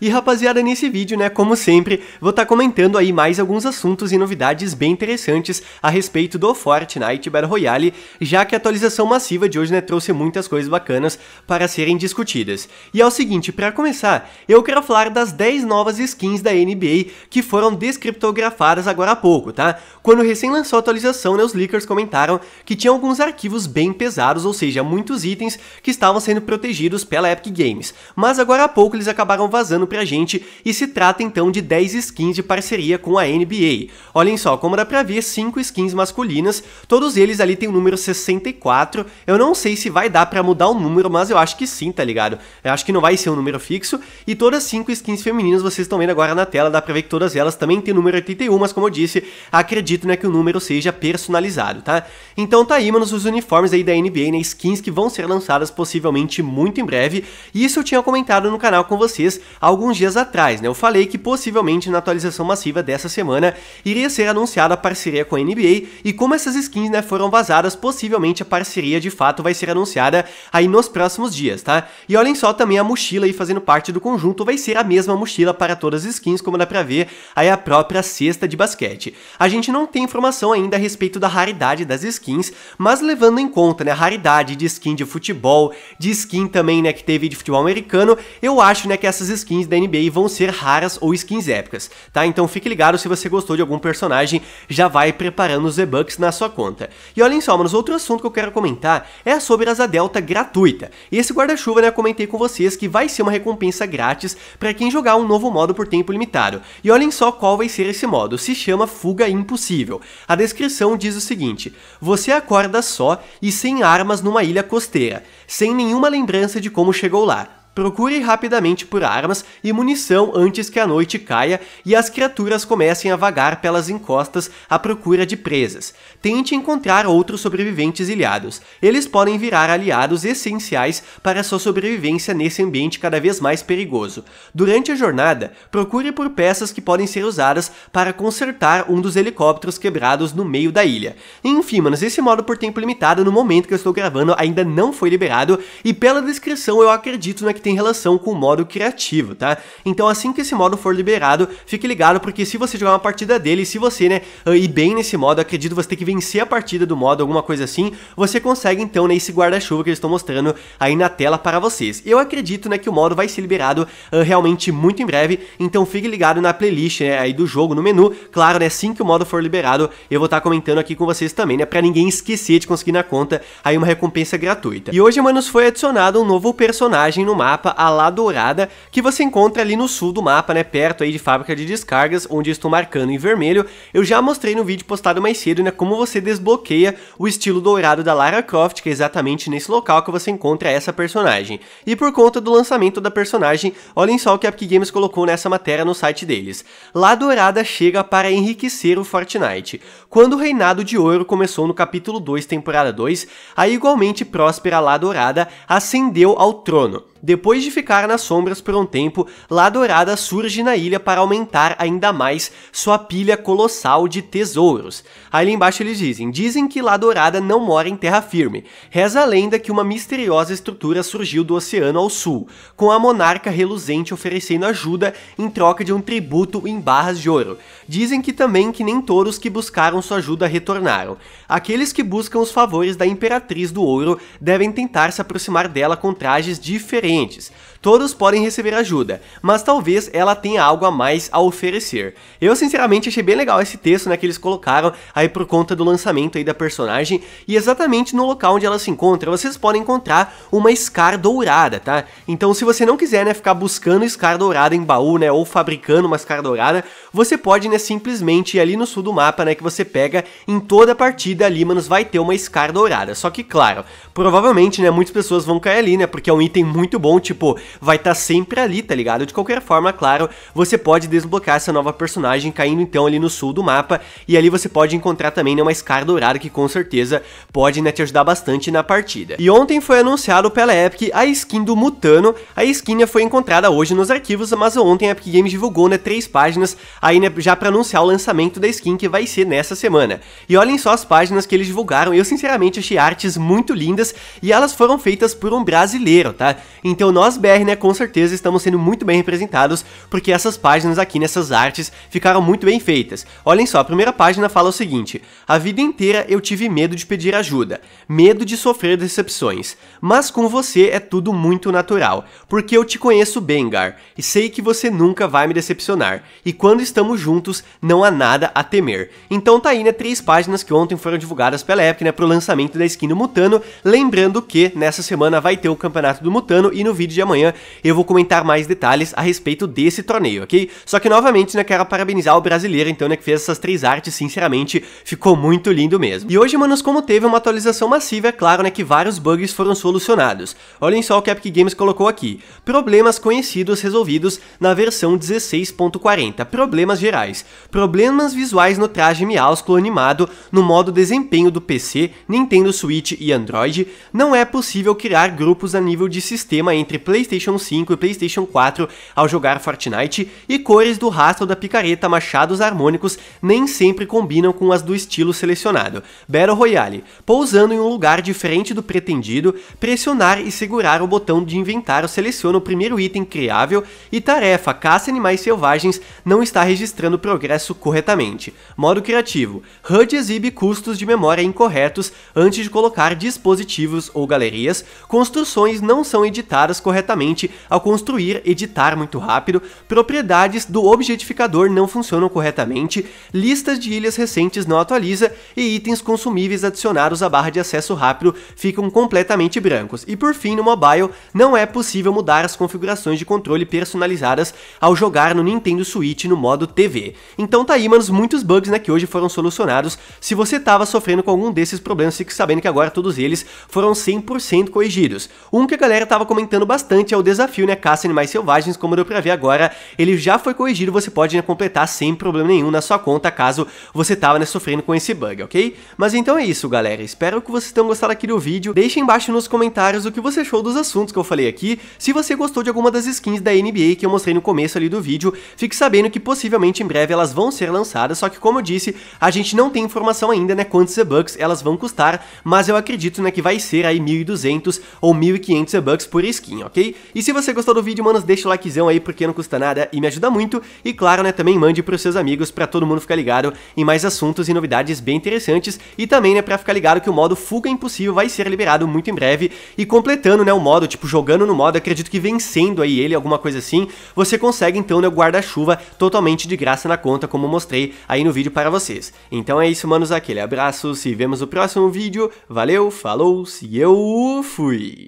e rapaziada, nesse vídeo, né, como sempre, vou estar tá comentando aí mais alguns assuntos e novidades bem interessantes a respeito do Fortnite Battle Royale, já que a atualização massiva de hoje, né, trouxe muitas coisas bacanas para serem discutidas. E é o seguinte, para começar, eu quero falar das 10 novas skins da NBA que foram descriptografadas agora há pouco, tá? Quando recém lançou a atualização, né, os leakers comentaram que tinha alguns arquivos bem pesados, ou seja, muitos itens que estavam sendo protegidos pela Epic Games. Mas agora há pouco eles acabaram vazando número pra gente e se trata então de 10 skins de parceria com a NBA. Olhem só, como dá pra ver, 5 skins masculinas, todos eles ali tem o número 64, eu não sei se vai dar pra mudar o número, mas eu acho que sim, tá ligado? Eu acho que não vai ser um número fixo, e todas 5 skins femininas vocês estão vendo agora na tela, dá pra ver que todas elas também tem número 81, mas como eu disse, acredito né, que o número seja personalizado, tá? Então tá aí, manos, os uniformes aí da NBA, né, skins que vão ser lançadas possivelmente muito em breve, e isso eu tinha comentado no canal com vocês, alguns dias atrás, né? Eu falei que possivelmente na atualização massiva dessa semana iria ser anunciada a parceria com a NBA e como essas skins, né, foram vazadas, possivelmente a parceria de fato vai ser anunciada aí nos próximos dias, tá? E olhem só também a mochila aí fazendo parte do conjunto, vai ser a mesma mochila para todas as skins, como dá pra ver aí a própria cesta de basquete. A gente não tem informação ainda a respeito da raridade das skins, mas levando em conta, né, a raridade de skin de futebol, de skin também, né, que teve de futebol americano, eu acho, né, que essas skins skins da NBA vão ser raras ou skins épicas, tá? Então fique ligado se você gostou de algum personagem, já vai preparando os e-bucks na sua conta. E olhem só, mas outro assunto que eu quero comentar é sobre a Asa Delta gratuita. E esse guarda-chuva, né, eu comentei com vocês que vai ser uma recompensa grátis para quem jogar um novo modo por tempo limitado. E olhem só qual vai ser esse modo, se chama Fuga Impossível. A descrição diz o seguinte, você acorda só e sem armas numa ilha costeira, sem nenhuma lembrança de como chegou lá. Procure rapidamente por armas e munição antes que a noite caia e as criaturas comecem a vagar pelas encostas à procura de presas. Tente encontrar outros sobreviventes ilhados. Eles podem virar aliados essenciais para sua sobrevivência nesse ambiente cada vez mais perigoso. Durante a jornada, procure por peças que podem ser usadas para consertar um dos helicópteros quebrados no meio da ilha. Enfim, manos, esse modo por tempo limitado no momento que eu estou gravando ainda não foi liberado e pela descrição eu acredito na que tem relação com o modo criativo, tá? Então assim que esse modo for liberado, fique ligado, porque se você jogar uma partida dele, se você, né, ah, ir bem nesse modo, acredito você ter que vencer a partida do modo, alguma coisa assim, você consegue então, né, guarda-chuva que eu estou mostrando aí na tela para vocês. Eu acredito, né, que o modo vai ser liberado uh, realmente muito em breve, então fique ligado na playlist, né, aí do jogo, no menu, claro, né, assim que o modo for liberado, eu vou estar tá comentando aqui com vocês também, né, pra ninguém esquecer de conseguir na conta aí uma recompensa gratuita. E hoje, manos, foi adicionado um novo personagem no mapa, mapa a lá dourada, que você encontra ali no sul do mapa, né, perto aí de fábrica de descargas, onde estou marcando em vermelho. Eu já mostrei no vídeo postado mais cedo, né, como você desbloqueia o estilo dourado da Lara Croft, que é exatamente nesse local que você encontra essa personagem. E por conta do lançamento da personagem, olhem só o que a Epic Games colocou nessa matéria no site deles. Lá dourada chega para enriquecer o Fortnite. Quando o reinado de ouro começou no capítulo 2, temporada 2, a igualmente próspera Lá Dourada ascendeu ao trono. Depois de ficar nas sombras por um tempo, Lá Dourada surge na ilha para aumentar ainda mais sua pilha colossal de tesouros. Ali embaixo eles dizem, dizem que Lá Dourada não mora em terra firme. Reza a lenda que uma misteriosa estrutura surgiu do oceano ao sul, com a monarca reluzente oferecendo ajuda em troca de um tributo em barras de ouro. Dizem que também que nem todos que buscaram sua ajuda retornaram. Aqueles que buscam os favores da Imperatriz do Ouro devem tentar se aproximar dela com trajes diferentes diferentes. Todos podem receber ajuda, mas talvez ela tenha algo a mais a oferecer. Eu sinceramente achei bem legal esse texto né, que eles colocaram aí por conta do lançamento aí da personagem e exatamente no local onde ela se encontra, vocês podem encontrar uma Scar dourada, tá? Então se você não quiser né, ficar buscando Scar dourada em baú, né, ou fabricando uma Scar dourada, você pode né, simplesmente ir ali no sul do mapa, né, que você pega em toda a partida ali, manos, vai ter uma Scar dourada. Só que claro, provavelmente, né, muitas pessoas vão cair ali, né, porque é um item muito muito bom, tipo, vai estar tá sempre ali, tá ligado? De qualquer forma, claro, você pode desbloquear essa nova personagem caindo então ali no sul do mapa, e ali você pode encontrar também né, uma escara dourada que com certeza pode né, te ajudar bastante na partida. E ontem foi anunciado pela Epic a skin do Mutano, a skin né, foi encontrada hoje nos arquivos, mas ontem a Epic Games divulgou né, três páginas aí né, já para anunciar o lançamento da skin que vai ser nessa semana. E olhem só as páginas que eles divulgaram, eu sinceramente achei artes muito lindas e elas foram feitas por um brasileiro, tá? Então nós BR, né, com certeza estamos sendo muito bem representados, porque essas páginas aqui nessas né, artes ficaram muito bem feitas. Olhem só, a primeira página fala o seguinte: A vida inteira eu tive medo de pedir ajuda, medo de sofrer decepções, mas com você é tudo muito natural, porque eu te conheço bem, Gar, e sei que você nunca vai me decepcionar. E quando estamos juntos, não há nada a temer. Então tá aí, né, três páginas que ontem foram divulgadas pela Epic, né, pro lançamento da skin do Mutano, lembrando que nessa semana vai ter o Campeonato do Mutano e no vídeo de amanhã eu vou comentar mais detalhes a respeito desse torneio, ok? Só que novamente, né, quero parabenizar o brasileiro, então, né, que fez essas três artes, sinceramente, ficou muito lindo mesmo. E hoje, manos, como teve uma atualização massiva, é claro, né, que vários bugs foram solucionados. Olhem só o que a Epic Games colocou aqui. Problemas conhecidos resolvidos na versão 16.40. Problemas gerais. Problemas visuais no traje miásculo animado no modo desempenho do PC, Nintendo Switch e Android. Não é possível criar grupos a nível de sistema entre PlayStation 5 e PlayStation 4 ao jogar Fortnite, e cores do rastro da picareta machados harmônicos nem sempre combinam com as do estilo selecionado. Battle Royale, pousando em um lugar diferente do pretendido, pressionar e segurar o botão de inventário seleciona o primeiro item criável e tarefa caça animais selvagens não está registrando o progresso corretamente. Modo criativo, HUD exibe custos de memória incorretos antes de colocar dispositivos ou galerias, construções não são editadas corretamente ao construir, editar muito rápido, propriedades do objetificador não funcionam corretamente, listas de ilhas recentes não atualiza e itens consumíveis adicionados à barra de acesso rápido ficam completamente brancos. E por fim, no mobile, não é possível mudar as configurações de controle personalizadas ao jogar no Nintendo Switch no modo TV. Então tá aí, manos, muitos bugs né, que hoje foram solucionados. Se você tava sofrendo com algum desses problemas, fique sabendo que agora todos eles foram 100% corrigidos. Um que a galera tava comentando tentando bastante ao é desafio, né? Caça Animais Selvagens, como deu pra ver agora, ele já foi corrigido, você pode né, completar sem problema nenhum na sua conta, caso você tava né, sofrendo com esse bug, ok? Mas então é isso, galera. Espero que vocês tenham gostado aqui do vídeo. Deixem embaixo nos comentários o que você achou dos assuntos que eu falei aqui. Se você gostou de alguma das skins da NBA que eu mostrei no começo ali do vídeo, fique sabendo que possivelmente em breve elas vão ser lançadas, só que como eu disse, a gente não tem informação ainda, né, quantos e-bucks elas vão custar, mas eu acredito, né, que vai ser aí 1.200 ou 1.500 e-bucks por skin skin, ok? E se você gostou do vídeo, manos, deixa o likezão aí porque não custa nada e me ajuda muito. E claro, né, também mande pros seus amigos pra todo mundo ficar ligado em mais assuntos e novidades bem interessantes. E também, né, pra ficar ligado que o modo Fuga Impossível vai ser liberado muito em breve. E completando, né, o modo, tipo, jogando no modo, acredito que vencendo aí ele, alguma coisa assim, você consegue então, né, o guarda-chuva totalmente de graça na conta, como mostrei aí no vídeo para vocês. Então é isso, manos, aquele abraço, se vemos no próximo vídeo, valeu, falou, se eu fui!